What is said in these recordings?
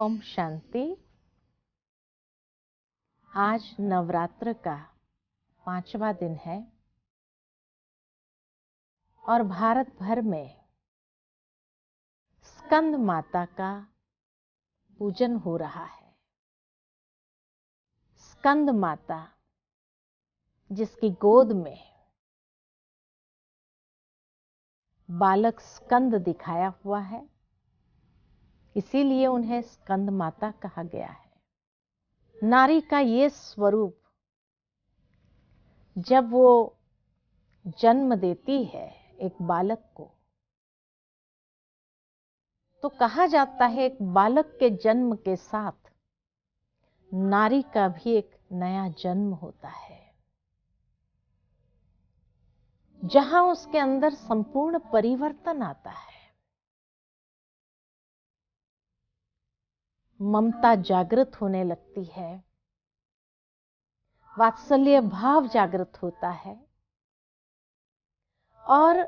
ओम शांति आज नवरात्र का पांचवा दिन है और भारत भर में स्कंद माता का पूजन हो रहा है स्कंद माता जिसकी गोद में बालक स्कंद दिखाया हुआ है इसीलिए उन्हें स्कंद माता कहा गया है नारी का ये स्वरूप जब वो जन्म देती है एक बालक को तो कहा जाता है एक बालक के जन्म के साथ नारी का भी एक नया जन्म होता है जहां उसके अंदर संपूर्ण परिवर्तन आता है ममता जागृत होने लगती है वात्सल्य भाव जागृत होता है और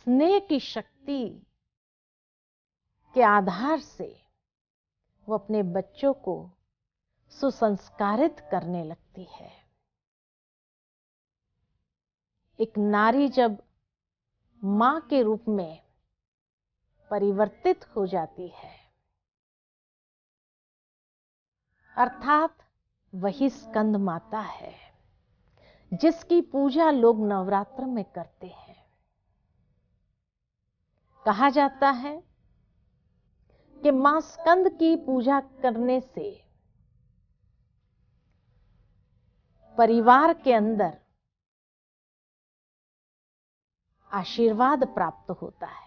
स्नेह की शक्ति के आधार से वो अपने बच्चों को सुसंस्कारित करने लगती है एक नारी जब मां के रूप में परिवर्तित हो जाती है अर्थात वही स्कंद माता है जिसकी पूजा लोग नवरात्र में करते हैं कहा जाता है कि मां स्कंद की पूजा करने से परिवार के अंदर आशीर्वाद प्राप्त होता है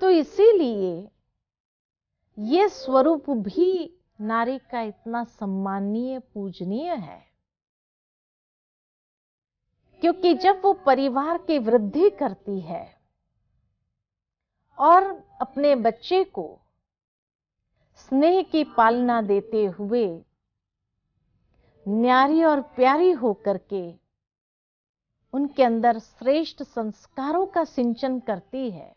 तो इसीलिए यह स्वरूप भी नारी का इतना सम्मानीय पूजनीय है क्योंकि जब वो परिवार की वृद्धि करती है और अपने बच्चे को स्नेह की पालना देते हुए न्यारी और प्यारी होकर के उनके अंदर श्रेष्ठ संस्कारों का सिंचन करती है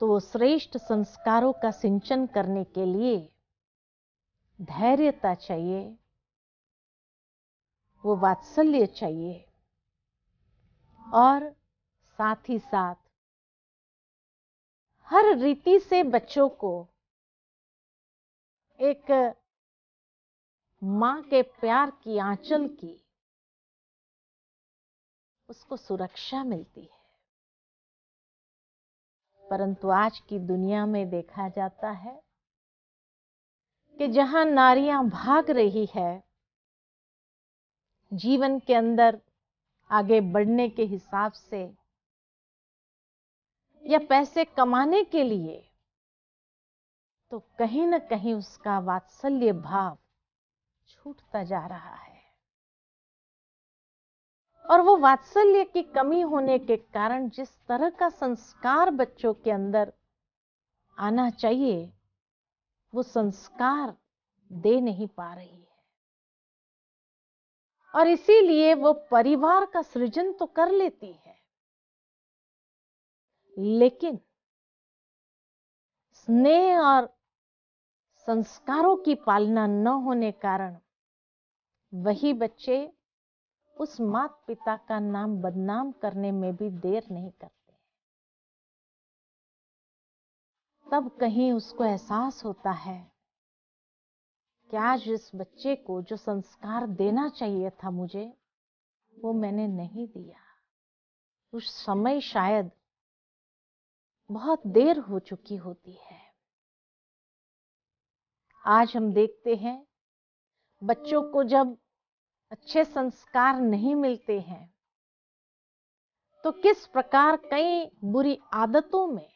तो वो श्रेष्ठ संस्कारों का सिंचन करने के लिए धैर्यता चाहिए वो वात्सल्य चाहिए और साथ ही साथ हर रीति से बच्चों को एक मां के प्यार की आंचल की उसको सुरक्षा मिलती है परंतु आज की दुनिया में देखा जाता है कि जहां नारियां भाग रही है जीवन के अंदर आगे बढ़ने के हिसाब से या पैसे कमाने के लिए तो कहीं ना कहीं उसका वात्सल्य भाव छूटता जा रहा है और वो वात्सल्य की कमी होने के कारण जिस तरह का संस्कार बच्चों के अंदर आना चाहिए वो संस्कार दे नहीं पा रही है और इसीलिए वो परिवार का सृजन तो कर लेती है लेकिन स्नेह और संस्कारों की पालना न होने कारण वही बच्चे उस मात पिता का नाम बदनाम करने में भी देर नहीं करते तब कहीं उसको एहसास होता है कि आज इस बच्चे को जो संस्कार देना चाहिए था मुझे वो मैंने नहीं दिया उस समय शायद बहुत देर हो चुकी होती है आज हम देखते हैं बच्चों को जब अच्छे संस्कार नहीं मिलते हैं तो किस प्रकार कई बुरी आदतों में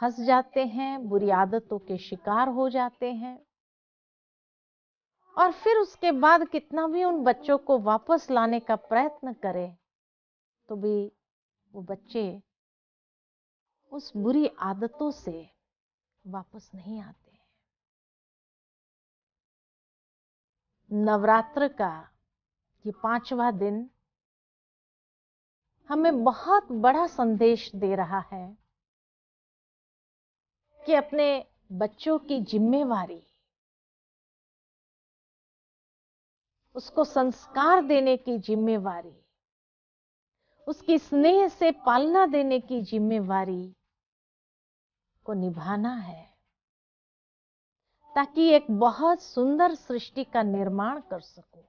फंस जाते हैं बुरी आदतों के शिकार हो जाते हैं और फिर उसके बाद कितना भी उन बच्चों को वापस लाने का प्रयत्न करें तो भी वो बच्चे उस बुरी आदतों से वापस नहीं आते नवरात्र का ये पांचवा दिन हमें बहुत बड़ा संदेश दे रहा है कि अपने बच्चों की जिम्मेवारी उसको संस्कार देने की जिम्मेवारी उसकी स्नेह से पालना देने की जिम्मेवारी को निभाना है ताकि एक बहुत सुंदर सृष्टि का निर्माण कर सकूं